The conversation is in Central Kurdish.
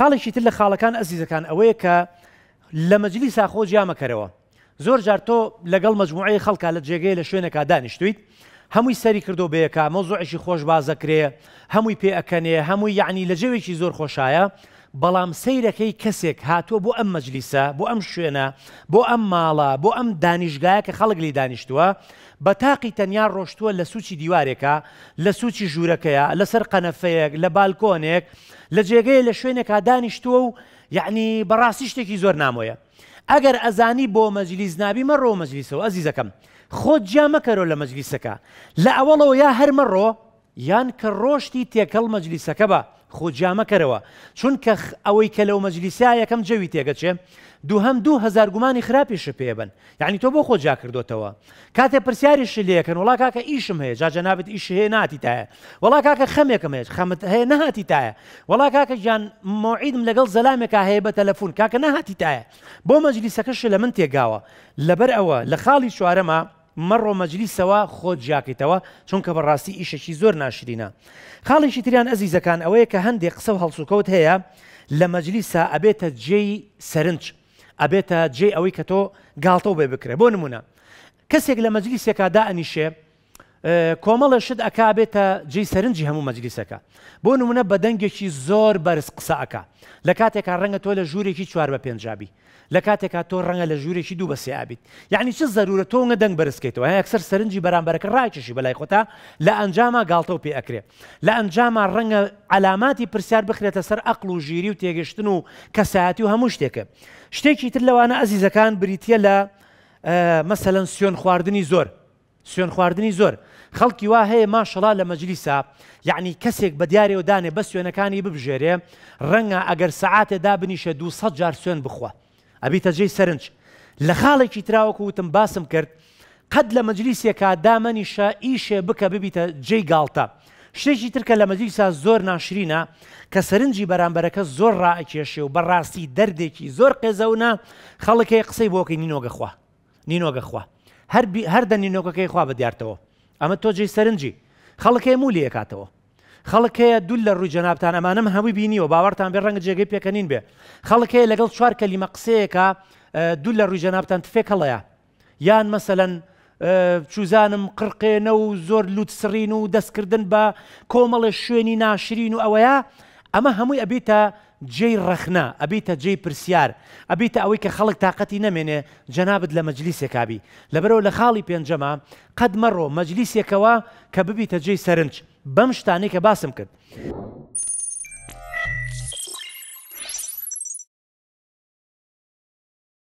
خاڵێکی تر لە خاڵەکان ئەزیزەکان ئەوەیە کە لە مەجلی ساخۆ جیامەکەرەوە زۆر جار تۆ لەگەڵ مجموعی خەڵکە لە جێگەی لە شوێنەکە دانیشتیت هەمووی سەری کردو بەیەکە مۆزوعشی خۆش بازەکرێ هەمووی پێ ئەەکەنێ هەمووی یعنی لە جێوێکی زۆر خۆشایە بەڵام سیرەکەی کەسێک هاتووە بۆ ئەم مەجلیسە بۆ ئەم شوێنە بۆ ئەم ماڵە بۆ ئەم دانیشگایە کە خەڵک لی دانیشتووە بە تاقی تەنیا ڕۆشتووە لە سوچی دیوارێکە لە سوچی ژوورەکەیە لەسەر قەنەفەیەک لە بالکۆنێک لە جێگەیە لە شوێنێکا دانیشتووە و یعنی بەڕاستی شتێکی زۆر نامۆیە ئەگەر ئەزانی بۆ مەجلیس نابی مەڕۆ مەجلیسەوە ئەزیزەکەم خۆت جا مەکەرۆ لە مەجلیسەکە لە ئەوڵەوە یا هەرمەڕۆ یان کە ڕۆشتی تێکەڵ مەجلیسەکە بە خۆجیامەکەرەوە چونکە ئەوەی کە لەو مەجلیسا یەکەم جەوی تێگەچێ دووهم دو هزار گومانی خراپیشە پێبن یعنی تۆ بۆ خۆجا کردوتەوە کاتێ پرسیاریش لەکەن وڵا کاکە ئیشم هەیە جاجە نابێت ئیش هەیە ناتی تایە وڵا کاکە خەمێکم هێش خەمت هەیە نەهاتی تایە وڵا کاکە گیان مۆعیدم لەگەڵ زەلامێکا هەیە بە تەلەفون کاکە نەهاتی تایە بۆ مەجلیسەکەش لە من تێگاوە لەبەر ئەوە لە خاڵی شوارەمە مەڕۆ مەجلیسەوە خۆت جاکەیتەوە چونکە بەڕاستی ئیشەکی زۆر ناشرینە خاڵێکی تریان ئەزیزەکان ئەوەیە کە هەندێک قسە و هەڵسوکەوت هەیە لە مەجلیسا ئەبێتە جێی سەرنج ئەبێتە جێ ئەوەی کە تۆ گاڵتەوە بێ بکرێ بۆ نمونە کەسێک لە مەجلیسێکا دائنیشێ کۆمەڵەشت ئەکابێتە جێی سەرنجی هەموو مەجلیسەکە بۆ نمونە بە دەنگێکی زۆر بەرز قسەکە لە کاتێکا ڕەنگە تۆ لە ژوورێکی چوار بە پێنجابی لە کاتێکا تۆ ڕەنگە لە ژوورێکی دوو بەسیابیت یعنی چ زەرورە تۆگە دەنگ بەرزکەیتەوە یەکسەر سەرنجی بەرامبەرەکە ڕایکیشی بەلای خۆتا لە ئەنجامە گاڵتە و پێ ئەکرێ لە ئەنجامە ڕەنگە ئەلاماتی پرسیار بخرێتە سەر ئەقل و ژیری و تێگەشتن و کەسایەتی و هەموو شتێکە شتێکی تر لەوانە ئەزیزەکان بریتە لە مەسەلەن سوێن خواردنی زۆر سوێن خواردنی زۆر خەڵکی وا هەیە ماشەڵا لە مەجلیسا یعنی کەسێک بە دیارەوە دانێ بە سوێنەکانی ببژێرێ ڕەنگە ئەگەر سعاتێ دابنیشە 200 جار سوێن بخوا ئەبی تەجێی سەرنج لە خاڵێکی تراوەکو وتم باسم کرد قەت لە مەجلیسێکا دامەنیشە ئیشێ بکە ببیتە جێی گاڵتە شتێکی ترکە لە مەجلیسا زۆر ناشرینە کە سەرنجی بەرامبەرەکە زۆر ڕائکێشێ و بەڕاستی دەردێکی زۆر قێزەونە خەڵکی قسەی بۆکەی نینۆگەخوا نینۆگەخوا هەردە نینۆکەکەی خوا بەدیارتەوە ئەمە تۆجێ سەرنجی خەڵک هەیە مولی ەکاتەوە خەڵک هەیە دوول لە ڕووی جەنابان ئەمانم هەمووی بینیەوە باوەڕتان بێ ڕەنگە جێگەی پێکەنین بێ خەڵک هەیە لەگەڵ چوار کەلیمە قسەیەکە دوول لە ڕووی جەنابان تفێک هەڵەیە یان مەسەەن چوزانم قڕقێنە و زۆر لوتسرین و دەستکردن بە کۆمەڵە شوێنی ناشرین و ئەوەیە ئەمە هەمووی ئەبیتە جێی ڕەخنا ئەبیتە جێی پرسیار ئەبیتە ئەوەی کە خەڵک تااقەتی نەمێنێ جەنابت لە مەجلیسێکابی لەبەرەوە لە خاڵی پێنجەما قەت مەڕۆ مەجلیسێکەوە کە ببیتە جێی سەرنج بەم شتانی کە باسم کرد.